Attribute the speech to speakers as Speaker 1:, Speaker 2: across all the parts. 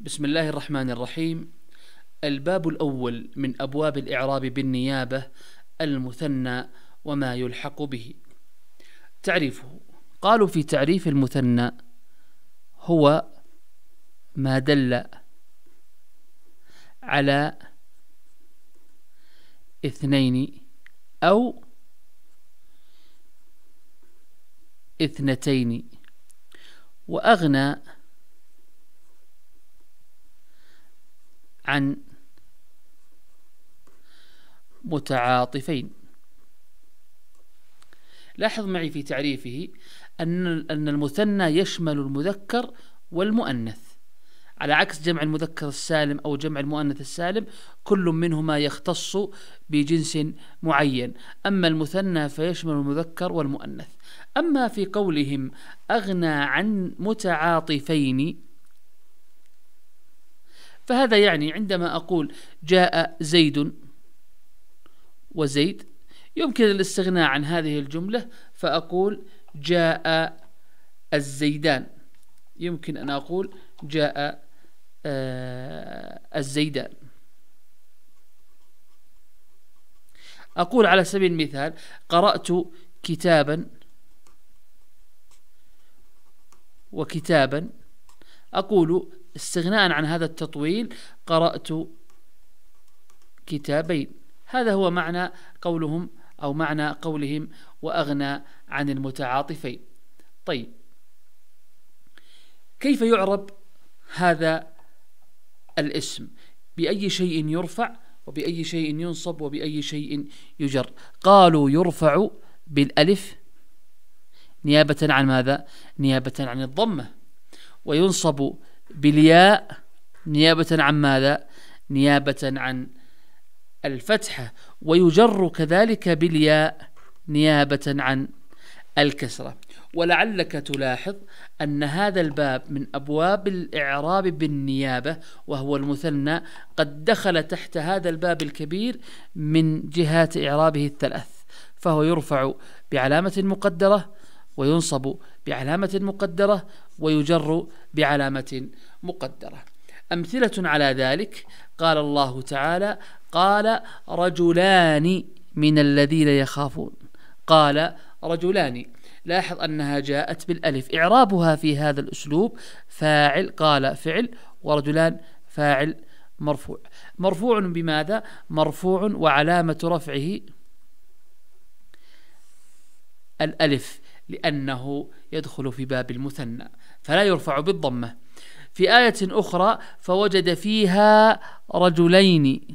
Speaker 1: بسم الله الرحمن الرحيم الباب الأول من أبواب الإعراب بالنيابة المثنى وما يلحق به تعريفه قالوا في تعريف المثنى هو ما دل على اثنين أو اثنتين وأغنى عن متعاطفين لاحظ معي في تعريفه أن أن المثنى يشمل المذكر والمؤنث على عكس جمع المذكر السالم أو جمع المؤنث السالم كل منهما يختص بجنس معين أما المثنى فيشمل المذكر والمؤنث أما في قولهم أغنى عن متعاطفين فهذا يعني عندما أقول جاء زيد وزيد يمكن الاستغناء عن هذه الجملة فأقول جاء الزيدان يمكن أن أقول جاء آه، الزيدان أقول على سبيل المثال قرأت كتابا وكتابا أقول استغناء عن هذا التطويل قرأت كتابين هذا هو معنى قولهم أو معنى قولهم وأغنى عن المتعاطفين طيب كيف يعرب هذا الاسم بأي شيء يرفع وبأي شيء ينصب وبأي شيء يجر قالوا يرفع بالألف نيابة عن ماذا؟ نيابة عن الضمة وينصب بالياء نيابة عن ماذا؟ نيابة عن الفتحة ويجر كذلك بالياء نيابة عن الكسرة ولعلك تلاحظ أن هذا الباب من أبواب الإعراب بالنيابة وهو المثنى قد دخل تحت هذا الباب الكبير من جهات إعرابه الثلاث فهو يرفع بعلامة مقدرة وينصب بعلامة مقدرة ويجر بعلامة مقدرة أمثلة على ذلك قال الله تعالى قال رجلان من الذين يخافون قال رجلان لاحظ أنها جاءت بالألف إعرابها في هذا الأسلوب فاعل قال فعل ورجلان فاعل مرفوع مرفوع بماذا مرفوع وعلامة رفعه الألف لأنه يدخل في باب المثنى فلا يرفع بالضمة في آية أخرى فوجد فيها رجلين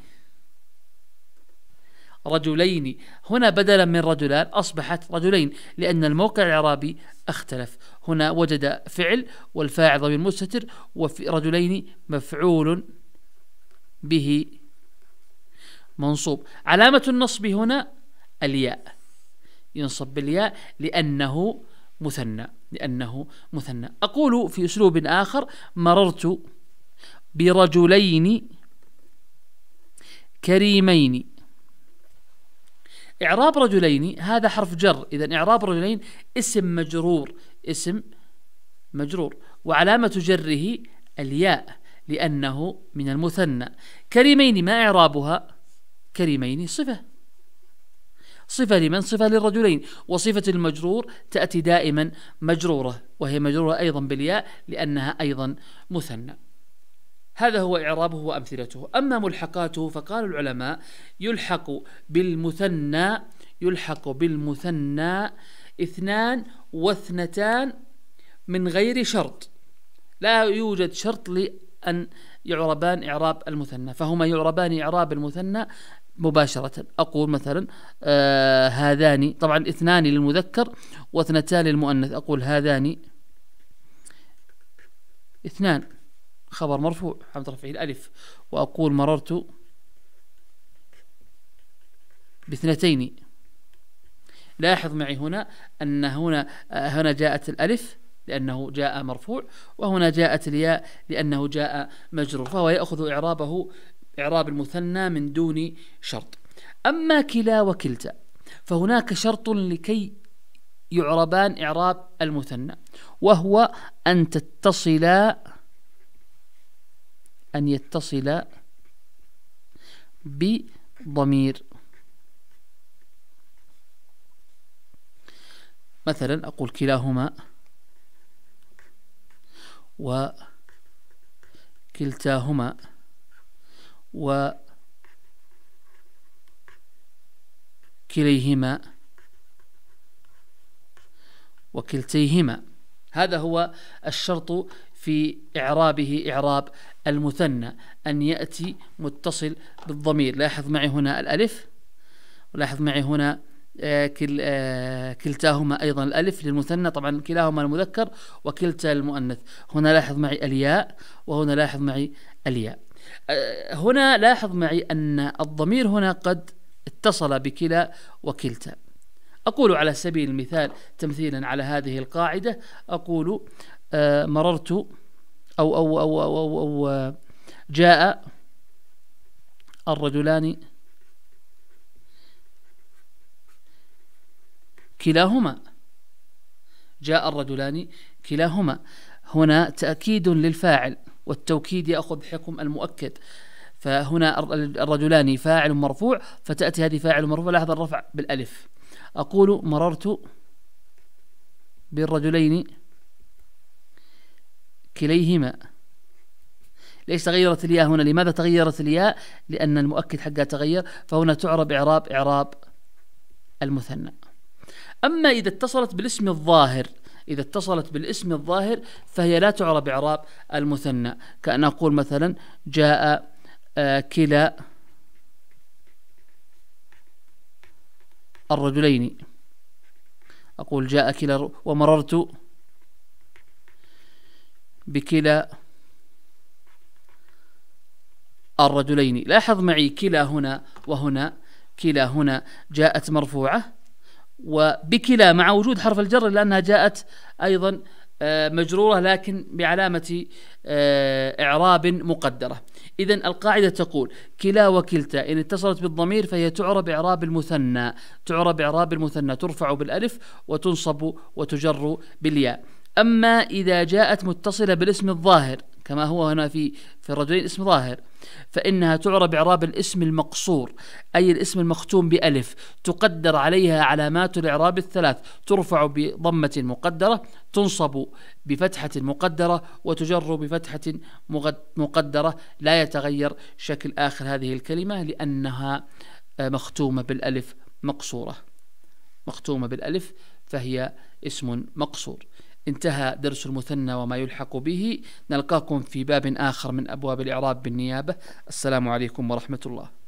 Speaker 1: رجلين هنا بدلا من رجلان أصبحت رجلين لأن الموقع الإعرابي اختلف هنا وجد فعل والفاعل ضمير مستتر وفي رجلين مفعول به منصوب علامة النصب هنا الياء ينصب بالياء لأنه مثنى لأنه مثنى أقول في أسلوب آخر مررت برجلين كريمين إعراب رجلين هذا حرف جر إذا إعراب رجلين اسم مجرور اسم مجرور وعلامة جره الياء لأنه من المثنى كريمين ما إعرابها كريمين صفة صفة لمن صفة للرجلين وصفة المجرور تأتي دائما مجرورة وهي مجرورة أيضا بالياء لأنها أيضا مثنى هذا هو إعرابه وأمثلته أما ملحقاته فقال العلماء يلحق بالمثنى يلحق بالمثنى اثنان واثنتان من غير شرط لا يوجد شرط لأن يعربان إعراب المثنى فهما يعربان إعراب المثنى مباشرة أقول مثلا آه هذان طبعا اثنان للمذكر واثنتان للمؤنث أقول هذان اثنان خبر مرفوع حمد رفعه الألف وأقول مررت باثنتين لاحظ معي هنا أن هنا آه، هنا جاءت الألف لأنه جاء مرفوع وهنا جاءت الياء لأنه جاء مجرور فهو يأخذ إعرابه إعراب المثنى من دون شرط أما كلا وكلتا فهناك شرط لكي يعربان إعراب المثنى وهو أن تتصلا أن يتصلا بضمير مثلا أقول كلاهما وكلتاهما وكليهما وكلتيهما هذا هو الشرط في إعرابه إعراب المثنى أن يأتي متصل بالضمير لاحظ معي هنا الألف ولاحظ معي هنا آه، كل آه، كلتاهما أيضا الألف للمثنى طبعا كلاهما المذكر وكلتا المؤنث هنا لاحظ معي الياء وهنا لاحظ معي الياء أه، هنا لاحظ معي أن الضمير هنا قد اتصل بكلا وكلتا أقول على سبيل المثال تمثيلا على هذه القاعدة أقول أه، مررت أو أو أو أو, أو, أو جاء الرجلان كلاهما جاء الرجلان كلاهما هنا تأكيد للفاعل والتوكيد يأخذ حكم المؤكد فهنا الرجلان فاعل مرفوع فتأتي هذه فاعل مرفوع لاحظ الرفع بالألف أقول مررت بالرجلين كليهما ليش تغيرت الياء هنا لماذا تغيرت الياء لأن المؤكد حقها تغير فهنا تعرب إعراب إعراب المثنى أما إذا اتصلت بالاسم الظاهر إذا اتصلت بالاسم الظاهر فهي لا تعرب إعراب المثنى كأن أقول مثلا جاء آه، كلا الرجلين أقول جاء كلا ومررت بكلا الرجلين لاحظ معي كلا هنا وهنا كلا هنا جاءت مرفوعة وبكلا مع وجود حرف الجر لأنها جاءت أيضا آه، مجرورة لكن بعلامة آه، إعراب مقدرة إذا القاعدة تقول كلا وكلتا إن اتصلت بالضمير فهي تعرب إعراب المثنى تعرب إعراب المثنى ترفع بالألف وتنصب وتجر بالياء أما إذا جاءت متصلة بالاسم الظاهر كما هو هنا في في الرجلين اسم ظاهر فإنها تعرب إعراب الاسم المقصور أي الاسم المختوم بألف تقدر عليها علامات الإعراب الثلاث ترفع بضمة مقدرة تنصب بفتحة مقدرة وتجر بفتحة مقدرة لا يتغير شكل آخر هذه الكلمة لأنها آه، مختومة بالألف مقصورة مختومة بالألف فهي اسم مقصور انتهى درس المثنى وما يلحق به نلقاكم في باب آخر من أبواب الإعراب بالنيابة السلام عليكم ورحمة الله